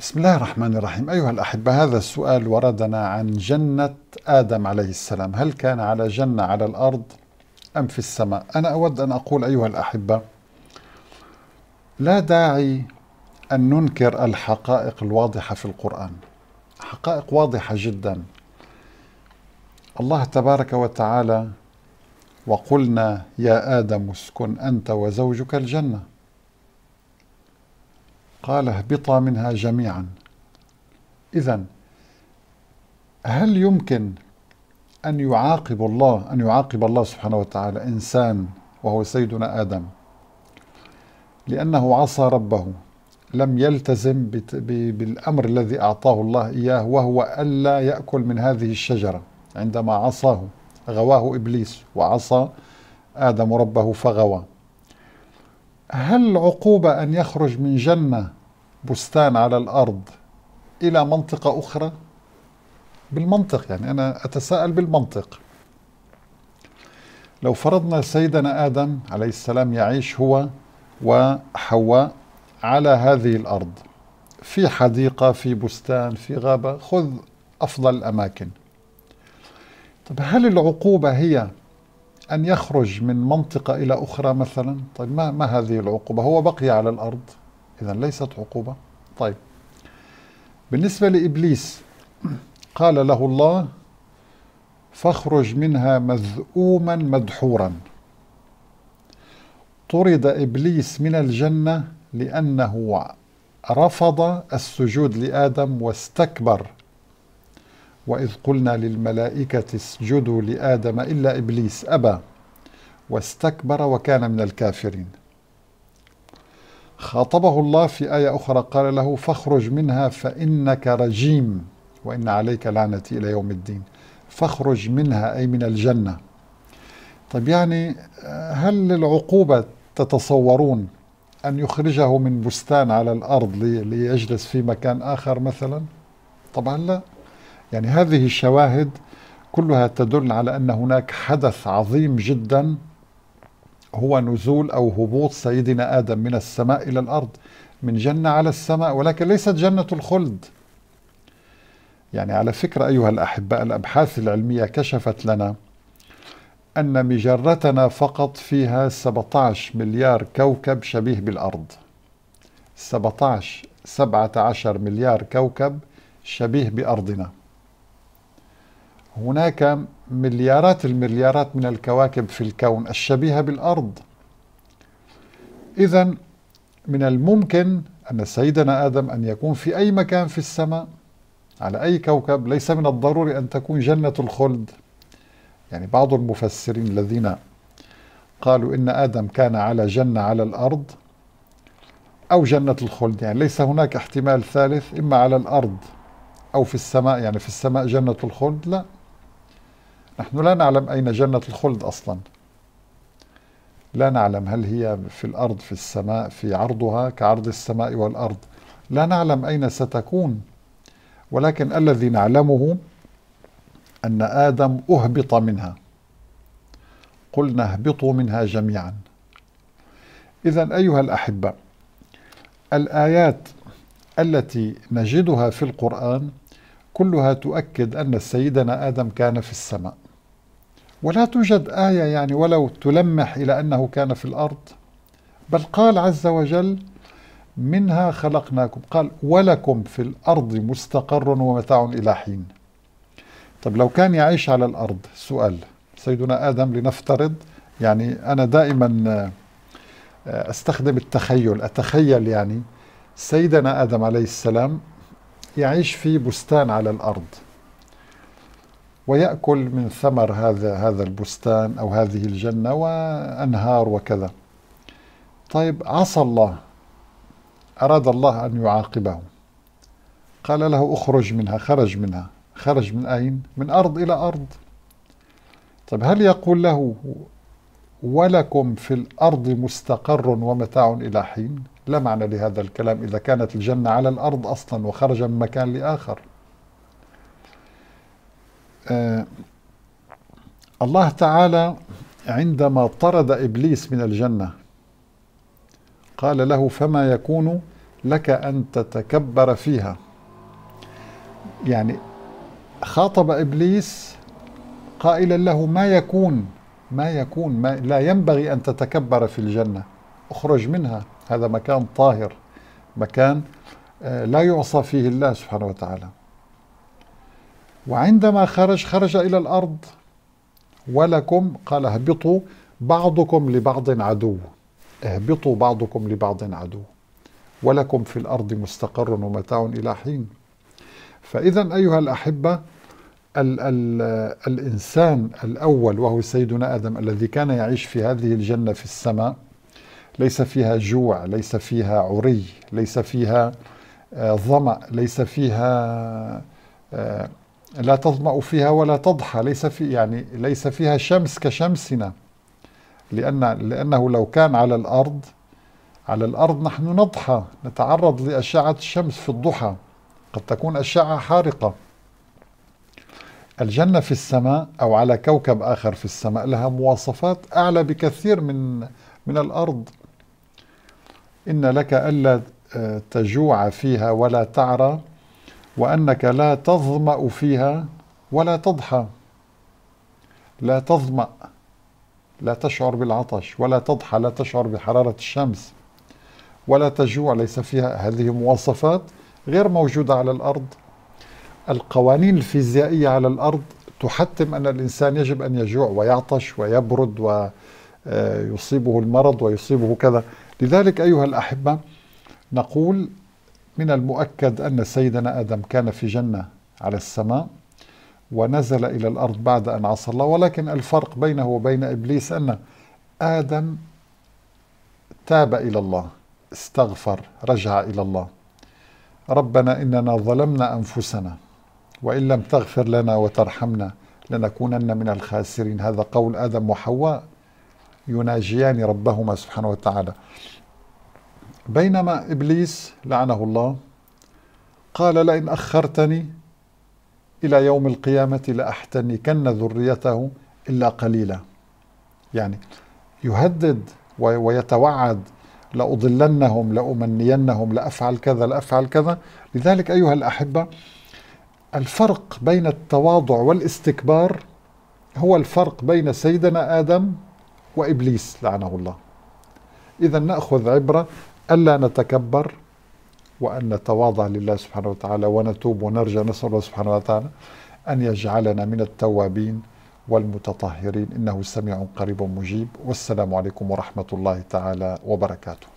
بسم الله الرحمن الرحيم أيها الأحبة هذا السؤال وردنا عن جنة آدم عليه السلام هل كان على جنة على الأرض أم في السماء أنا أود أن أقول أيها الأحبة لا داعي أن ننكر الحقائق الواضحة في القرآن حقائق واضحة جدا الله تبارك وتعالى وقلنا يا آدم اسكن أنت وزوجك الجنة قال اهبطا منها جميعا إذا هل يمكن أن يعاقب الله أن يعاقب الله سبحانه وتعالى إنسان وهو سيدنا آدم لأنه عصى ربه لم يلتزم بالأمر الذي أعطاه الله إياه وهو ألا يأكل من هذه الشجرة عندما عصاه غواه إبليس وعصى آدم ربه فغوى هل عقوبة أن يخرج من جنة بستان على الأرض إلى منطقة أخرى بالمنطق يعني أنا أتساءل بالمنطق لو فرضنا سيدنا آدم عليه السلام يعيش هو وحواء على هذه الأرض في حديقة في بستان في غابة خذ أفضل الأماكن طب هل العقوبة هي أن يخرج من منطقة إلى أخرى مثلا طيب ما, ما هذه العقوبة هو بقي على الأرض إذا ليست عقوبة طيب بالنسبة لإبليس قال له الله فاخرج منها مذءوما مدحورا طرد إبليس من الجنة لأنه رفض السجود لآدم واستكبر وإذ قلنا للملائكة اسجدوا لآدم إلا إبليس أبى واستكبر وكان من الكافرين خاطبه الله في آية أخرى قال له فاخرج منها فإنك رجيم وإن عليك لعنتي إلى يوم الدين فاخرج منها أي من الجنة طيب يعني آه، هل العقوبة تتصورون أن يخرجه من بستان على الأرض ليجلس في مكان آخر مثلا طبعا لا يعني هذه الشواهد كلها تدل على أن هناك حدث عظيم جدا هو نزول أو هبوط سيدنا آدم من السماء إلى الأرض من جنة على السماء ولكن ليست جنة الخلد يعني على فكرة أيها الأحباء الأبحاث العلمية كشفت لنا أن مجرتنا فقط فيها 17 مليار كوكب شبيه بالأرض 17 17 مليار كوكب شبيه بأرضنا هناك مليارات المليارات من الكواكب في الكون الشبيهة بالأرض إذا من الممكن أن سيدنا آدم أن يكون في أي مكان في السماء على أي كوكب ليس من الضروري أن تكون جنة الخلد يعني بعض المفسرين الذين قالوا إن آدم كان على جنة على الأرض أو جنة الخلد يعني ليس هناك احتمال ثالث إما على الأرض أو في السماء يعني في السماء جنة الخلد لا نحن لا نعلم أين جنة الخلد أصلا لا نعلم هل هي في الأرض في السماء في عرضها كعرض السماء والأرض لا نعلم أين ستكون ولكن الذي نعلمه أن آدم أهبط منها قلنا اهبطوا منها جميعا إذا أيها الأحبة الآيات التي نجدها في القرآن كلها تؤكد أن سيدنا آدم كان في السماء ولا توجد آية يعني ولو تلمح إلى أنه كان في الأرض بل قال عز وجل منها خلقناكم قال ولكم في الأرض مستقر ومتاع إلى حين طب لو كان يعيش على الأرض سؤال سيدنا آدم لنفترض يعني أنا دائما آه، أستخدم التخيل أتخيل يعني سيدنا آدم عليه السلام يعيش في بستان على الأرض ويأكل من ثمر هذا هذا البستان أو هذه الجنة وأنهار وكذا طيب عصى الله أراد الله أن يعاقبه قال له اخرج منها خرج منها خرج من أين؟ من أرض إلى أرض طيب هل يقول له ولكم في الأرض مستقر ومتاع إلى حين؟ لا معنى لهذا الكلام إذا كانت الجنة على الأرض أصلا وخرج من مكان لآخر آه، الله تعالى عندما طرد ابليس من الجنه قال له فما يكون لك ان تتكبر فيها يعني خاطب ابليس قائلا له ما يكون ما يكون ما لا ينبغي ان تتكبر في الجنه اخرج منها هذا مكان طاهر مكان آه، لا يعصى فيه الله سبحانه وتعالى وعندما خرج خرج إلى الأرض ولكم قال اهبطوا بعضكم لبعض عدو اهبطوا بعضكم لبعض عدو ولكم في الأرض مستقر ومتاع إلى حين فإذا أيها الأحبة الـ الـ الإنسان الأول وهو سيدنا آدم الذي كان يعيش في هذه الجنة في السماء ليس فيها جوع ليس فيها عري ليس فيها آه، ظمأ ليس فيها آه، لا تظمأ فيها ولا تضحى ليس في يعني ليس فيها شمس كشمسنا لأن لأنه لو كان على الأرض على الأرض نحن نضحى نتعرض لأشعة الشمس في الضحى قد تكون أشعة حارقة الجنة في السماء أو على كوكب آخر في السماء لها مواصفات أعلى بكثير من من الأرض إن لك ألا آه، تجوع فيها ولا تعرى وأنك لا تظمأ فيها ولا تضحى لا تظمأ لا تشعر بالعطش ولا تضحى لا تشعر بحرارة الشمس ولا تجوع ليس فيها هذه مواصفات غير موجودة على الأرض القوانين الفيزيائية على الأرض تحتم أن الإنسان يجب أن يجوع ويعطش ويبرد ويصيبه المرض ويصيبه كذا لذلك أيها الأحبة نقول من المؤكد أن سيدنا آدم كان في جنة على السماء ونزل إلى الأرض بعد أن عصى الله ولكن الفرق بينه وبين إبليس أن آدم تاب إلى الله استغفر رجع إلى الله ربنا إننا ظلمنا أنفسنا وإن لم تغفر لنا وترحمنا لنكونن من الخاسرين هذا قول آدم وحواء يناجيان ربهما سبحانه وتعالى بينما ابليس لعنه الله قال لئن اخرتني الى يوم القيامه لاحتنكن ذريته الا قليلا يعني يهدد ويتوعد لأضلنهم لأمنينهم لأفعل كذا لأفعل كذا لذلك أيها الأحبة الفرق بين التواضع والاستكبار هو الفرق بين سيدنا آدم وإبليس لعنه الله إذا نأخذ عبرة ألا نتكبر وأن نتواضع لله سبحانه وتعالى ونتوب ونرجع نسأل الله سبحانه وتعالى أن يجعلنا من التوابين والمتطهرين إنه سميع قريب مجيب والسلام عليكم ورحمة الله تعالى وبركاته